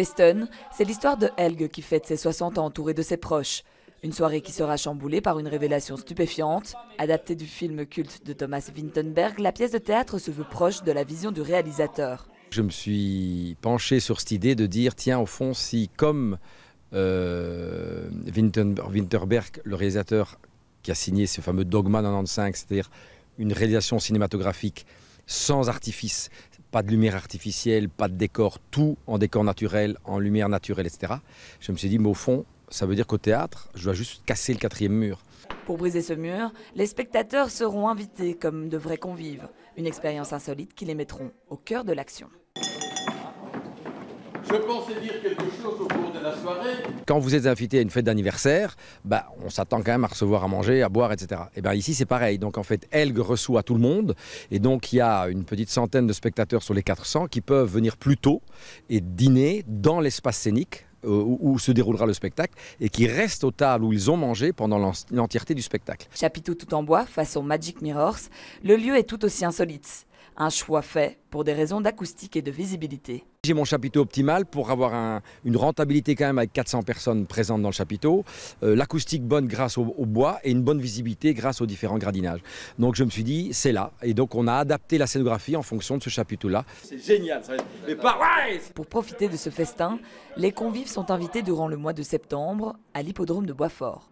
Weston, c'est l'histoire de Helge qui fête ses 60 ans entouré de ses proches. Une soirée qui sera chamboulée par une révélation stupéfiante. Adaptée du film culte de Thomas Wintenberg, la pièce de théâtre se veut proche de la vision du réalisateur. Je me suis penché sur cette idée de dire, tiens, au fond, si comme euh, Winterberg, le réalisateur qui a signé ce fameux Dogma 95, c'est-à-dire une réalisation cinématographique sans artifice, pas de lumière artificielle, pas de décor, tout en décor naturel, en lumière naturelle, etc. Je me suis dit, mais au fond, ça veut dire qu'au théâtre, je dois juste casser le quatrième mur. Pour briser ce mur, les spectateurs seront invités comme de vrais convives, une expérience insolite qui les mettront au cœur de l'action. Je pensais dire quelque chose au cours de la soirée. Quand vous êtes invité à une fête d'anniversaire, bah, on s'attend quand même à recevoir à manger, à boire, etc. Et eh bien ici, c'est pareil. Donc en fait, Elg reçoit tout le monde. Et donc il y a une petite centaine de spectateurs sur les 400 qui peuvent venir plus tôt et dîner dans l'espace scénique euh, où, se déroulera le spectacle et qui restent aux tables où ils ont mangé pendant l'entièreté du spectacle. Chapiteau tout en bois, façon Magic Mirrors, le lieu est tout aussi insolite. Un choix fait pour des raisons d'acoustique et de visibilité. J'ai mon chapiteau optimal pour avoir une rentabilité quand même avec 400 personnes présentes dans le chapiteau, euh, l'acoustique bonne grâce au, bois et une bonne visibilité grâce aux différents gradinages. Donc je me suis dit, c'est là. Et donc on a adapté la scénographie en fonction de ce chapiteau-là. C'est génial, ça Pour profiter de ce festin, les convives sont invités durant le mois de septembre à l'hippodrome de Boisfort.